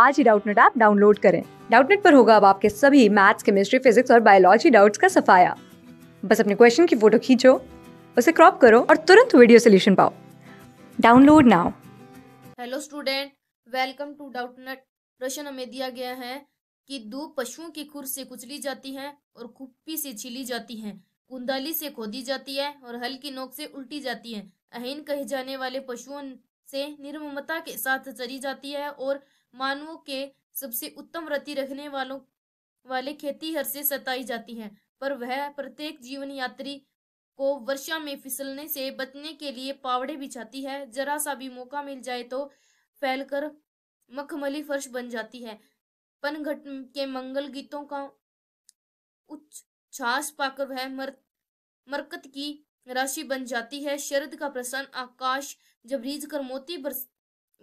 आज ही Doubtnut app download करें डाउटनेट पर होगा अब आपके सभी मैथ्स केमिस्ट्री फिजिक्स और बायोलॉजी डाउट्स का सफाया बस अपने क्वेश्चन की फोटो खींचो उसे क्रॉप करो और तुरंत वीडियो सोल्यूशन पाओ download now hello student welcome to Doubtnut प्रश्न हमें दिया गया है कि दो पशुओं की खुर से कुचली जाती है और खुप्पी से छिली जाती है कुंदाली से खोदी जाती है और हल की नोक से उल्टी जाती है अहीन कहे जाने वाले पशुओं से निर्ममता के साथ चरी जाती है और मानवों के सबसे उत्तम व्रति रखने वालों वाले खेती हर से सताई जाती है पर वह प्रत्येक जीवन यात्री को वर्षा में फिसलने से बचने के लिए पावड़े बिछाती है जरा सा भी मौका मिल जाए तो फैलकर मखमली फर्श बन जाती है पनघट के मंगल गीतों का उच्च छाछ पाकर वह मर, मरकत की राशि बन जाती है शरद का प्रसन्न आकाश जब रीझ कर मोती बरस,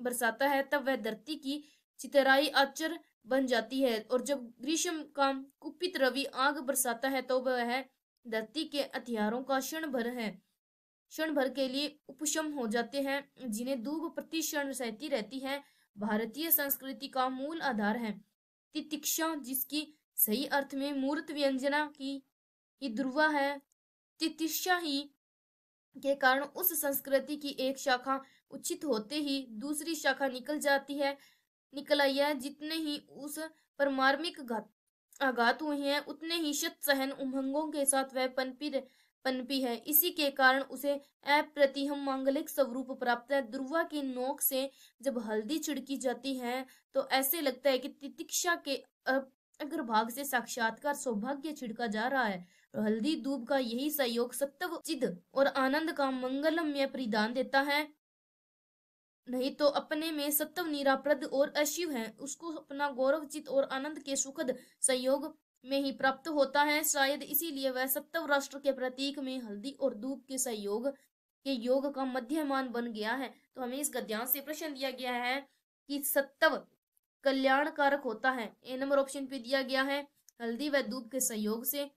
बरसाता है तब वह धरती की चितराई आचर बन जाती है और जब ग्रीष्म का कुपित रवि आग बरसाता है तो वह धरती के हथियारों का क्षण भर है क्षण भर के लिए उपशम हो जाते हैं जिन्हें धूप प्रति क्षण सहती रहती है भारतीय संस्कृति का मूल आधार है तितिक्षा जिसकी सही अर्थ में मूर्त व्यंजना की ही ध्रुवा है तितिक्षा ही के कारण उस संस्कृति की एक शाखा उचित होते ही दूसरी शाखा निकल जाती है निकला जितने ही उस परमार्मिक घात आघात हुए हैं उतने ही शत सहन उमंगों के साथ वह पनपी पनपी है इसी के कारण उसे अप्रतिहम मांगलिक स्वरूप प्राप्त है दुर्वा की नोक से जब हल्दी छिड़की जाती है तो ऐसे लगता है कि तितिक्षा के अगर भाग से साक्षात्कार सौभाग्य छिड़का जा रहा है हल्दी दूब का यही सहयोग सत्व चिद और आनंद का मंगलमय परिदान देता है नहीं तो अपने में सत्व निराप्रद और अशिव है उसको अपना गौरवचित और आनंद के सुखद संयोग में ही प्राप्त होता है शायद इसीलिए वह सत्व राष्ट्र के प्रतीक में हल्दी और दूध के संयोग के योग का मध्यमान बन गया है तो हमें इस गद्यांश से प्रश्न दिया गया है कि सत्व कल्याण कारक होता है ए नंबर ऑप्शन पे दिया गया है हल्दी व धूप के सहयोग से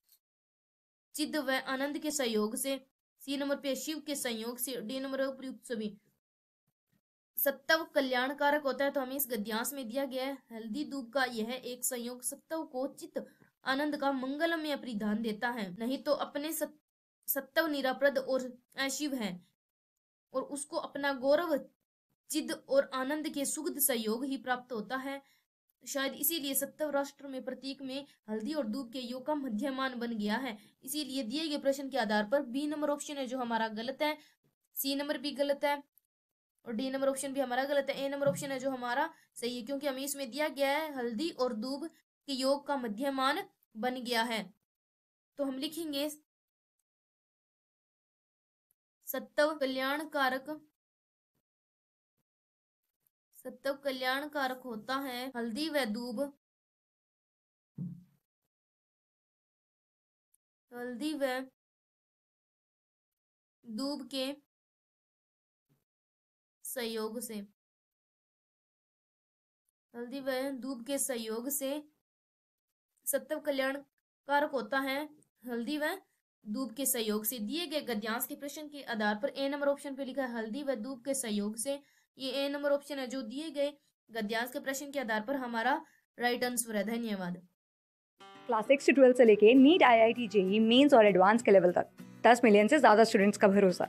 चिद व आनंद के सहयोग से सी नंबर पे शिव के संयोग से डी नंबर उपयुक्त सभी सत्तव कल्याणकारक होता है तो हमें इस गद्यांश में दिया गया है हल्दी दूध का यह एक संयोग सत्तव को चित्त आनंद का मंगलमय परिधान देता है नहीं तो अपने सत्तव निराप्रद और अशिव है और उसको अपना गौरव चिद और आनंद के सुगध सहयोग ही प्राप्त होता है शायद इसीलिए सत्तव राष्ट्र में प्रतीक में हल्दी और दूध के योग का मध्यमान बन गया है इसीलिए दिए गए प्रश्न के आधार पर बी नंबर ऑप्शन है जो हमारा गलत है सी नंबर भी गलत है और डी नंबर ऑप्शन भी हमारा गलत है ए नंबर ऑप्शन है जो हमारा सही है क्योंकि हमें इसमें दिया गया है हल्दी और दूब के योग का मध्यमान बन गया है तो हम लिखेंगे सत्व कल्याण कारक सत्तव कल्याण कारक होता है हल्दी व दूब हल्दी व दूब के सहयोग से हल्दी वह धूप के सहयोग से सत्व कल्याण कारक होता है हल्दी व धूप के सहयोग से दिए गए गद्यांश के प्रश्न के आधार पर ए नंबर ऑप्शन पे लिखा है हल्दी व धूप के सहयोग से ये ए नंबर ऑप्शन है जो दिए गए गद्यांश के प्रश्न के आधार पर हमारा राइट आंसर है धन्यवाद क्लास सिक्स से ट्वेल्थ से लेके NEET I I T JEE mains और एडवांस के लेवल तक दस मिलियन से ज्यादा स्टूडेंट्स का भरोसा